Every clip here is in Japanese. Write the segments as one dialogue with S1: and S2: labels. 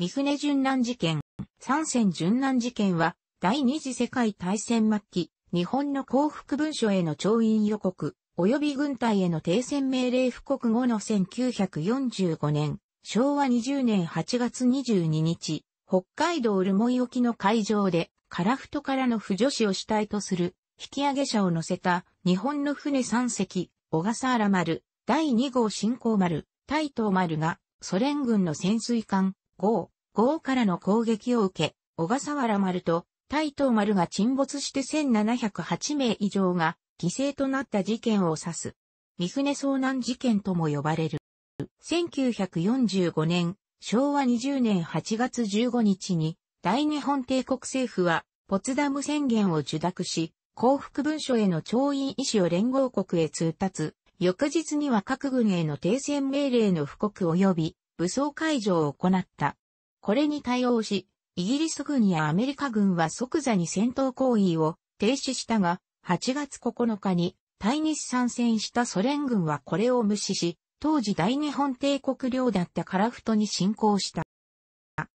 S1: 三船殉難事件、三船殉難事件は、第二次世界大戦末期、日本の降伏文書への調印予告、及び軍隊への停戦命令布告後の1945年、昭和20年8月22日、北海道留萌沖の海上で、カラフトからの不女子を主体とする、引き上げ者を乗せた、日本の船3隻、小笠原丸、第2号進行丸、大東丸が、ソ連軍の潜水艦、5、5からの攻撃を受け、小笠原丸と大東丸が沈没して1708名以上が犠牲となった事件を指す。三船遭難事件とも呼ばれる。1945年、昭和20年8月15日に、大日本帝国政府は、ポツダム宣言を受諾し、幸福文書への調印意思を連合国へ通達、翌日には各軍への停戦命令の布告及び、武装解除を行った。これに対応し、イギリス軍やアメリカ軍は即座に戦闘行為を停止したが、8月9日に対日参戦したソ連軍はこれを無視し、当時大日本帝国領だったカラフトに侵攻した。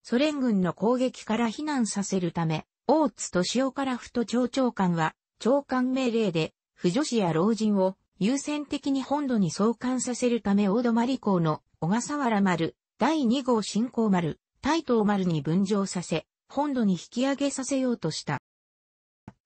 S1: ソ連軍の攻撃から避難させるため、大津敏夫カラフト町長官は、長官命令で、不女子や老人を優先的に本土に送還させるため大泊港の小笠原丸、第2号新行丸、大東丸に分譲させ、本土に引き上げさせようとした。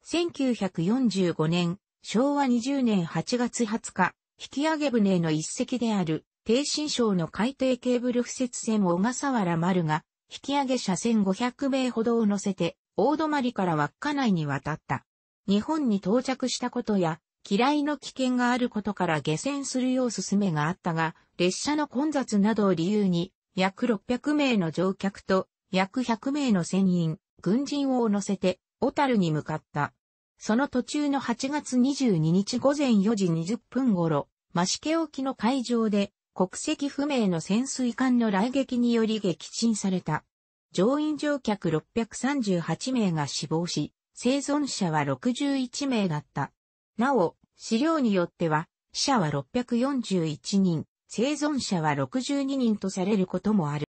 S1: 1945年、昭和20年8月20日、引き上げ船の一隻である、低新省の海底ケーブル付設船小笠原丸が、引き上げ車線500名ほどを乗せて、大泊からか内に渡った。日本に到着したことや、嫌いの危険があることから下船するよう勧めがあったが、列車の混雑などを理由に、約600名の乗客と約100名の船員、軍人を乗せて、小樽に向かった。その途中の8月22日午前4時20分頃、増毛沖の海上で国籍不明の潜水艦の来撃により撃沈された。乗員乗客638名が死亡し、生存者は61名だった。なお、資料によっては、死者は641人、生存者は62人とされることもある。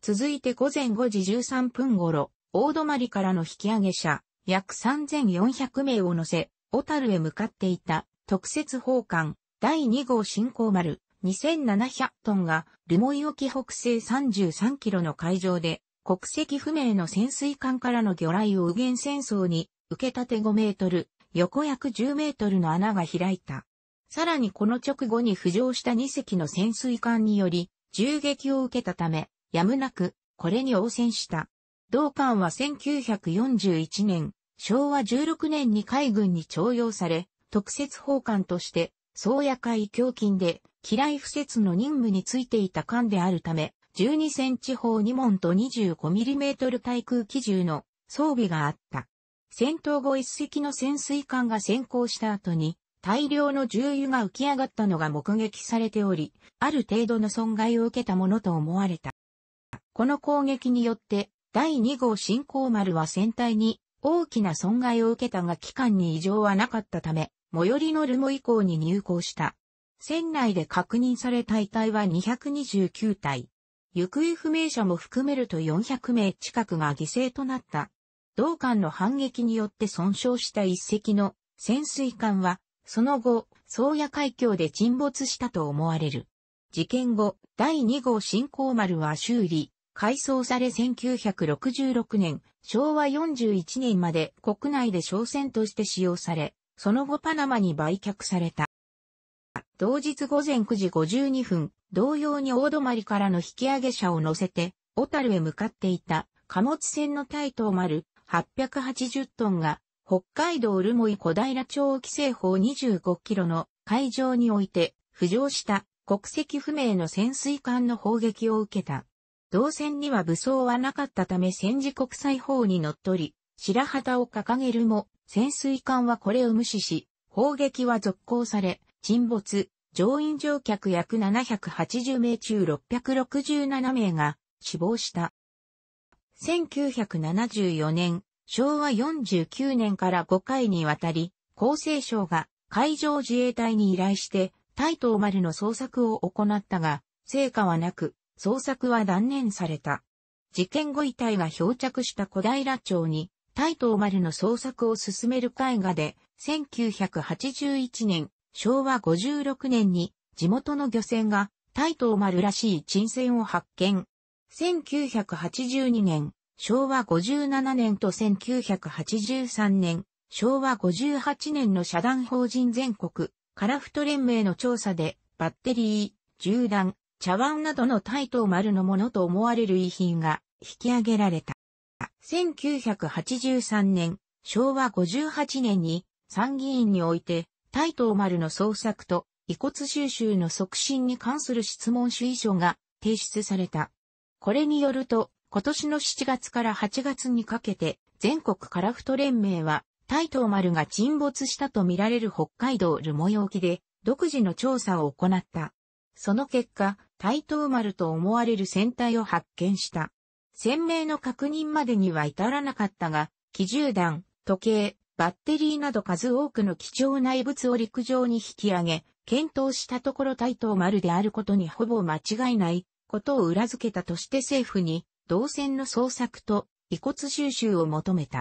S1: 続いて午前5時13分頃、大泊からの引き上げ者、約3400名を乗せ、小樽へ向かっていた特設奉艦第2号進行丸2700トンが留萌沖北西33キロの海上で国籍不明の潜水艦からの魚雷を右舷戦争に受け立て5メートル、横約10メートルの穴が開いた。さらにこの直後に浮上した2隻の潜水艦により、銃撃を受けたため、やむなく、これに応戦した。同艦は1941年、昭和16年に海軍に徴用され、特設法艦として、宗谷海峡近で、機雷不設の任務についていた艦であるため、12センチ砲2門と 25mm 対空機銃の装備があった。戦闘後一隻の潜水艦が先行した後に、大量の重油が浮き上がったのが目撃されており、ある程度の損害を受けたものと思われた。この攻撃によって、第2号進行丸は船体に大きな損害を受けたが機関に異常はなかったため、最寄りのルモ以降に入港した。船内で確認された遺体は229体。行方不明者も含めると400名近くが犠牲となった。同艦の反撃によって損傷した一隻の潜水艦はその後、宗谷海峡で沈没したと思われる。事件後、第2号新港丸は修理、改装され1966年、昭和41年まで国内で商船として使用され、その後パナマに売却された。同日午前9時52分、同様に大泊からの引き上げ車を乗せて、小樽へ向かっていた貨物船の台ー丸880トンが北海道留萌小平町規制法25キロの海上において浮上した国籍不明の潜水艦の砲撃を受けた。同船には武装はなかったため戦時国際法に則っり、白旗を掲げるも、潜水艦はこれを無視し、砲撃は続行され、沈没、乗員乗客約780名中667名が死亡した。1974年、昭和49年から5回にわたり、厚生省が海上自衛隊に依頼して、台東丸の捜索を行ったが、成果はなく、捜索は断念された。事件後遺体が漂着した小平町に、台東丸の捜索を進める絵画で、1981年、昭和56年に、地元の漁船が、台東丸らしい沈船を発見。1982年、昭和57年と1983年、昭和58年の社団法人全国、カラフト連盟の調査で、バッテリー、銃弾、茶碗などのタイトー丸のものと思われる遺品が引き上げられた。1983年、昭和58年に参議院において、タイトー丸の捜索と遺骨収集の促進に関する質問主意書が提出された。これによると、今年の7月から8月にかけて、全国カラフト連盟は、タイトー丸が沈没したとみられる北海道ルモ萌沖で、独自の調査を行った。その結果、タイトー丸と思われる船体を発見した。船名の確認までには至らなかったが、機銃弾、時計、バッテリーなど数多くの貴重な遺物を陸上に引き上げ、検討したところタイトー丸であることにほぼ間違いないことを裏付けたとして政府に銅線の捜索と遺骨収集を求めた。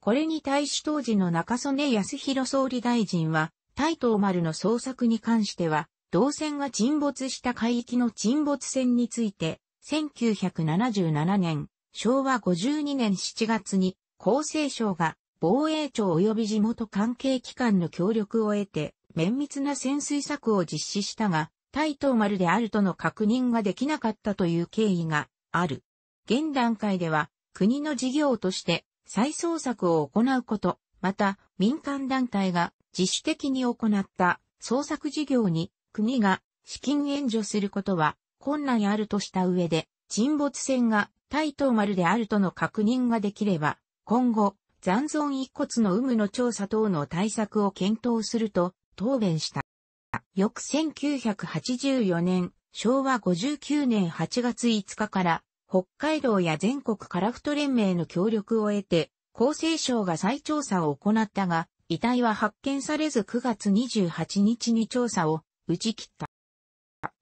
S1: これに対し当時の中曽根康弘総理大臣は、大東丸の捜索に関しては、銅線が沈没した海域の沈没船について、1977年、昭和52年7月に、厚生省が防衛庁及び地元関係機関の協力を得て、綿密な潜水策を実施したが、大東丸であるとの確認ができなかったという経緯がある。現段階では国の事業として再創作を行うこと、また民間団体が自主的に行った創作事業に国が資金援助することは困難あるとした上で、沈没船が対等丸であるとの確認ができれば、今後、残存遺骨の有無の調査等の対策を検討すると答弁した。翌1984年、昭和59年8月5日から北海道や全国カラフト連盟の協力を得て、厚生省が再調査を行ったが、遺体は発見されず9月28日に調査を打ち切った。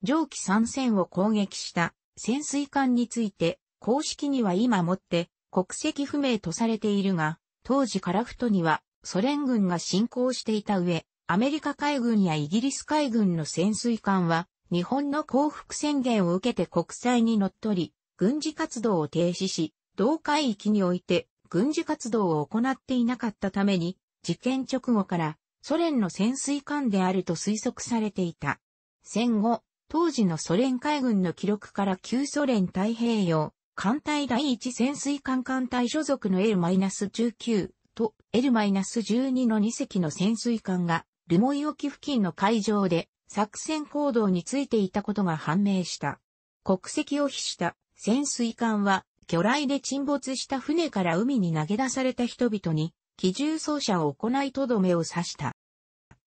S1: 蒸気参戦を攻撃した潜水艦について、公式には今もって国籍不明とされているが、当時カラフトにはソ連軍が侵攻していた上、アメリカ海軍やイギリス海軍の潜水艦は日本の降伏宣言を受けて国際に乗っ取り、軍事活動を停止し、同海域において軍事活動を行っていなかったために、事件直後からソ連の潜水艦であると推測されていた。戦後、当時のソ連海軍の記録から旧ソ連太平洋、艦隊第一潜水艦艦隊所属の L-19 と L-12 の2隻の潜水艦が、留萌沖付近の海上で作戦行動についていたことが判明した。国籍を否した潜水艦は、魚雷で沈没した船から海に投げ出された人々に、機銃奏者を行いとどめを刺した。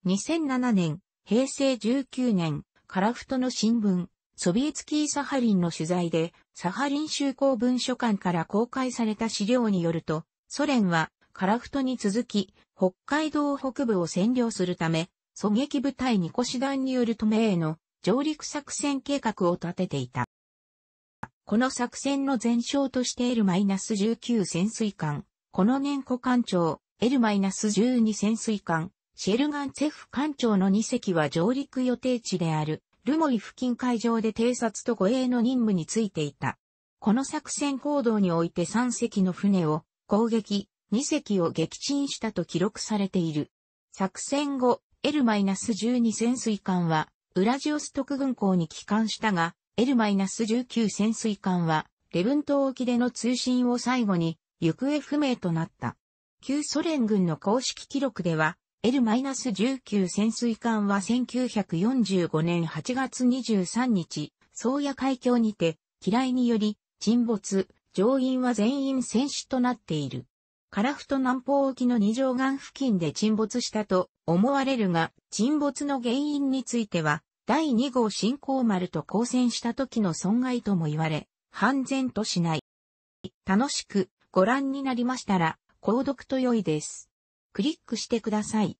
S1: 2007年、平成19年、カラフトの新聞、ソビエツキーサハリンの取材で、サハリン修公文書館から公開された資料によると、ソ連は、カラフトに続き、北海道北部を占領するため、狙撃部隊ニコシ団による止めへの上陸作戦計画を立てていた。この作戦の前哨として L-19 潜水艦、この年湖艦長、L-12 潜水艦、シェルガンツェフ艦長の2隻は上陸予定地である、ルモリ付近海上で偵察と護衛の任務についていた。この作戦行動において3隻の船を攻撃、2隻を撃沈したと記録されている。作戦後、L-12 潜水艦は、ウラジオストク軍港に帰還したが、L-19 潜水艦は、レブン島沖での通信を最後に、行方不明となった。旧ソ連軍の公式記録では、L-19 潜水艦は1945年8月23日、宗谷海峡にて、機雷により、沈没、乗員は全員戦死となっている。カラフト南方沖の二条岸付近で沈没したと思われるが、沈没の原因については、第2号新行丸と交戦した時の損害とも言われ、半然としない。楽しくご覧になりましたら、購読と良いです。クリックしてください。